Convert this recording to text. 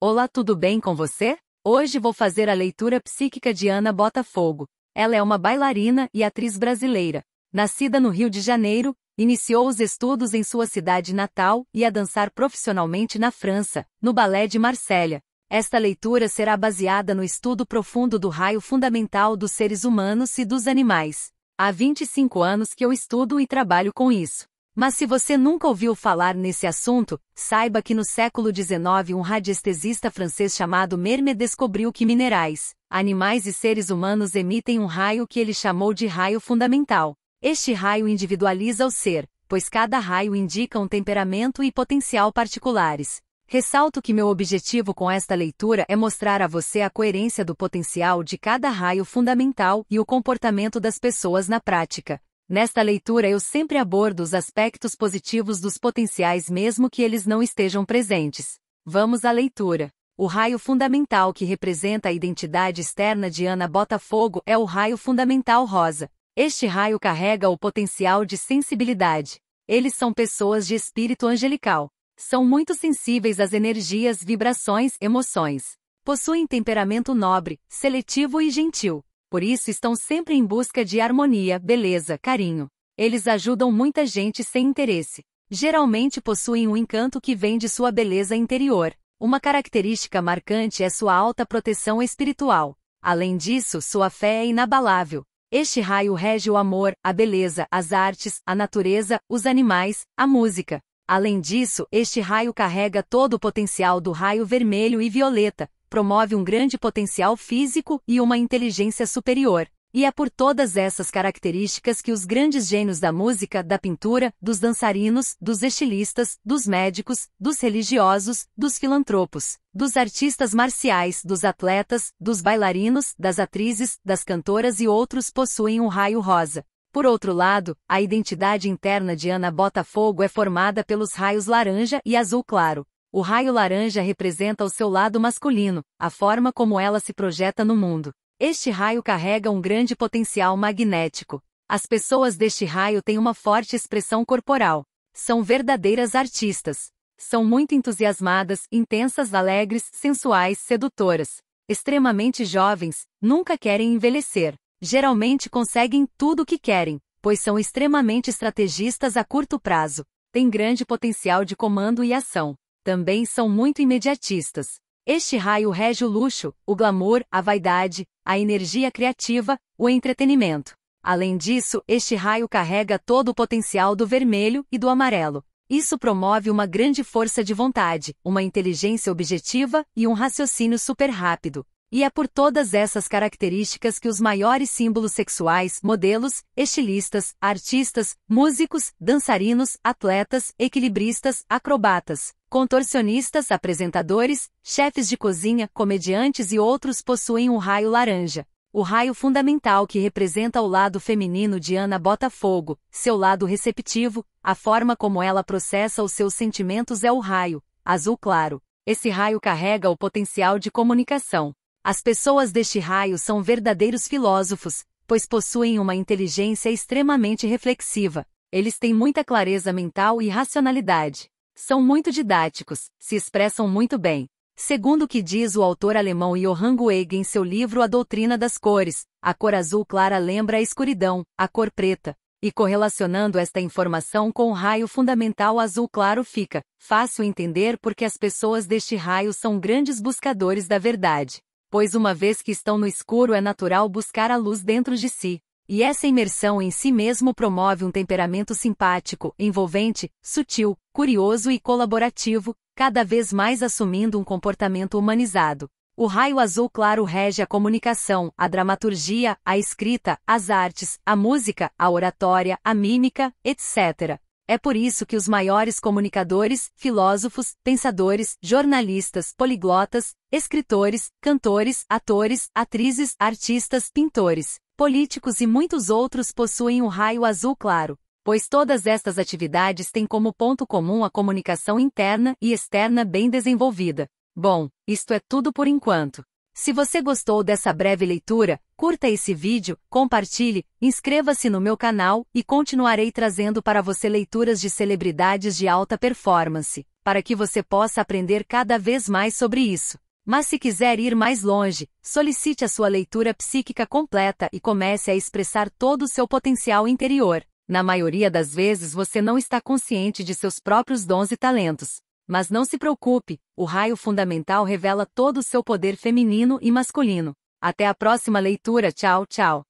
Olá, tudo bem com você? Hoje vou fazer a leitura psíquica de Ana Botafogo. Ela é uma bailarina e atriz brasileira. Nascida no Rio de Janeiro, iniciou os estudos em sua cidade natal e a dançar profissionalmente na França, no Ballet de Marselha. Esta leitura será baseada no estudo profundo do raio fundamental dos seres humanos e dos animais. Há 25 anos que eu estudo e trabalho com isso. Mas se você nunca ouviu falar nesse assunto, saiba que no século XIX um radiestesista francês chamado Mermet descobriu que minerais, animais e seres humanos emitem um raio que ele chamou de raio fundamental. Este raio individualiza o ser, pois cada raio indica um temperamento e potencial particulares. Ressalto que meu objetivo com esta leitura é mostrar a você a coerência do potencial de cada raio fundamental e o comportamento das pessoas na prática. Nesta leitura eu sempre abordo os aspectos positivos dos potenciais mesmo que eles não estejam presentes. Vamos à leitura. O raio fundamental que representa a identidade externa de Ana Botafogo é o raio fundamental rosa. Este raio carrega o potencial de sensibilidade. Eles são pessoas de espírito angelical. São muito sensíveis às energias, vibrações, emoções. Possuem temperamento nobre, seletivo e gentil. Por isso estão sempre em busca de harmonia, beleza, carinho. Eles ajudam muita gente sem interesse. Geralmente possuem um encanto que vem de sua beleza interior. Uma característica marcante é sua alta proteção espiritual. Além disso, sua fé é inabalável. Este raio rege o amor, a beleza, as artes, a natureza, os animais, a música. Além disso, este raio carrega todo o potencial do raio vermelho e violeta, promove um grande potencial físico e uma inteligência superior. E é por todas essas características que os grandes gênios da música, da pintura, dos dançarinos, dos estilistas, dos médicos, dos religiosos, dos filantropos, dos artistas marciais, dos atletas, dos bailarinos, das atrizes, das cantoras e outros possuem um raio rosa. Por outro lado, a identidade interna de Ana Botafogo é formada pelos raios laranja e azul claro. O raio laranja representa o seu lado masculino, a forma como ela se projeta no mundo. Este raio carrega um grande potencial magnético. As pessoas deste raio têm uma forte expressão corporal. São verdadeiras artistas. São muito entusiasmadas, intensas, alegres, sensuais, sedutoras. Extremamente jovens, nunca querem envelhecer. Geralmente conseguem tudo o que querem, pois são extremamente estrategistas a curto prazo. Têm grande potencial de comando e ação. Também são muito imediatistas. Este raio rege o luxo, o glamour, a vaidade, a energia criativa, o entretenimento. Além disso, este raio carrega todo o potencial do vermelho e do amarelo. Isso promove uma grande força de vontade, uma inteligência objetiva e um raciocínio super rápido. E é por todas essas características que os maiores símbolos sexuais, modelos, estilistas, artistas, músicos, dançarinos, atletas, equilibristas, acrobatas, contorcionistas, apresentadores, chefes de cozinha, comediantes e outros possuem um raio laranja. O raio fundamental que representa o lado feminino de Ana Botafogo, seu lado receptivo, a forma como ela processa os seus sentimentos é o raio, azul claro. Esse raio carrega o potencial de comunicação as pessoas deste raio são verdadeiros filósofos, pois possuem uma inteligência extremamente reflexiva. Eles têm muita clareza mental e racionalidade. São muito didáticos, se expressam muito bem. Segundo o que diz o autor alemão Johann Goeg em seu livro A Doutrina das Cores, a cor azul clara lembra a escuridão, a cor preta. E correlacionando esta informação com o raio fundamental azul claro fica fácil entender porque as pessoas deste raio são grandes buscadores da verdade pois uma vez que estão no escuro é natural buscar a luz dentro de si. E essa imersão em si mesmo promove um temperamento simpático, envolvente, sutil, curioso e colaborativo, cada vez mais assumindo um comportamento humanizado. O raio azul claro rege a comunicação, a dramaturgia, a escrita, as artes, a música, a oratória, a mímica, etc. É por isso que os maiores comunicadores, filósofos, pensadores, jornalistas, poliglotas, escritores, cantores, atores, atrizes, artistas, pintores, políticos e muitos outros possuem o um raio azul claro, pois todas estas atividades têm como ponto comum a comunicação interna e externa bem desenvolvida. Bom, isto é tudo por enquanto. Se você gostou dessa breve leitura, curta esse vídeo, compartilhe, inscreva-se no meu canal e continuarei trazendo para você leituras de celebridades de alta performance, para que você possa aprender cada vez mais sobre isso. Mas se quiser ir mais longe, solicite a sua leitura psíquica completa e comece a expressar todo o seu potencial interior. Na maioria das vezes você não está consciente de seus próprios dons e talentos. Mas não se preocupe, o raio fundamental revela todo o seu poder feminino e masculino. Até a próxima leitura, tchau, tchau.